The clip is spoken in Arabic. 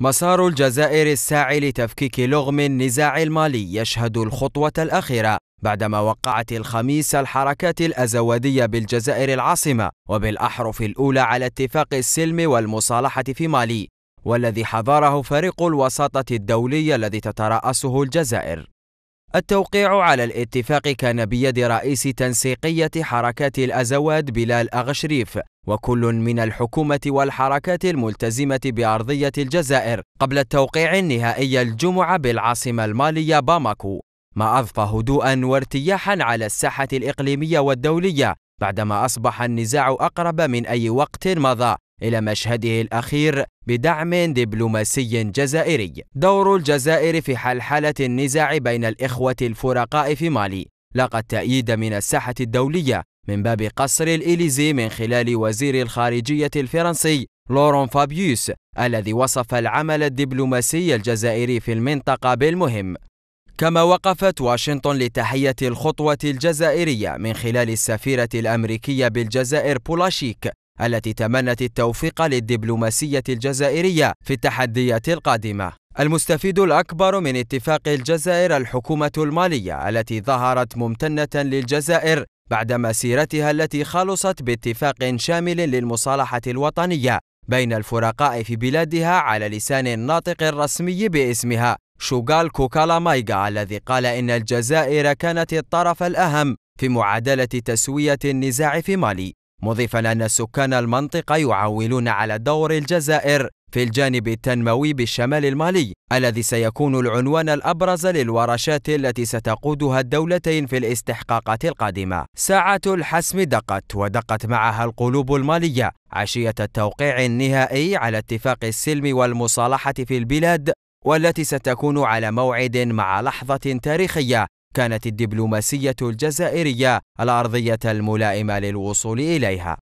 مسار الجزائر الساعي لتفكيك لغم النزاع المالي يشهد الخطوة الأخيرة بعدما وقعت الخميس الحركات الأزوادية بالجزائر العاصمة وبالأحرف الأولى على اتفاق السلم والمصالحة في مالي والذي حضره فريق الوساطة الدولي الذي تترأسه الجزائر التوقيع على الاتفاق كان بيد رئيس تنسيقية حركات الأزواد بلال أغشريف وكل من الحكومة والحركات الملتزمة بأرضية الجزائر قبل التوقيع النهائي الجمعة بالعاصمة المالية باماكو ما أضفى هدوءا وارتياحا على الساحة الإقليمية والدولية بعدما أصبح النزاع أقرب من أي وقت مضى إلى مشهده الأخير بدعم دبلوماسي جزائري. دور الجزائر في حلحلة النزاع بين الإخوة الفرقاء في مالي لقى التأييد من الساحة الدولية من باب قصر الإليزي من خلال وزير الخارجية الفرنسي لورون فابيوس الذي وصف العمل الدبلوماسي الجزائري في المنطقة بالمهم. كما وقفت واشنطن لتحية الخطوة الجزائرية من خلال السفيرة الأمريكية بالجزائر بولاشيك التي تمنت التوفيق للدبلوماسية الجزائرية في التحديات القادمة. المستفيد الأكبر من اتفاق الجزائر الحكومة المالية التي ظهرت ممتنة للجزائر بعد مسيرتها التي خلصت باتفاق شامل للمصالحة الوطنية بين الفرقاء في بلادها على لسان الناطق الرسمي باسمها شوغال كوكالا مايغا الذي قال إن الجزائر كانت الطرف الأهم في معادلة تسوية النزاع في مالي مضيفا أن سكان المنطقة يعولون على دور الجزائر في الجانب التنموي بالشمال المالي الذي سيكون العنوان الأبرز للورشات التي ستقودها الدولتين في الاستحقاقات القادمة ساعة الحسم دقت ودقت معها القلوب المالية عشية التوقيع النهائي على اتفاق السلم والمصالحة في البلاد والتي ستكون على موعد مع لحظة تاريخية كانت الدبلوماسية الجزائرية الأرضية الملائمة للوصول إليها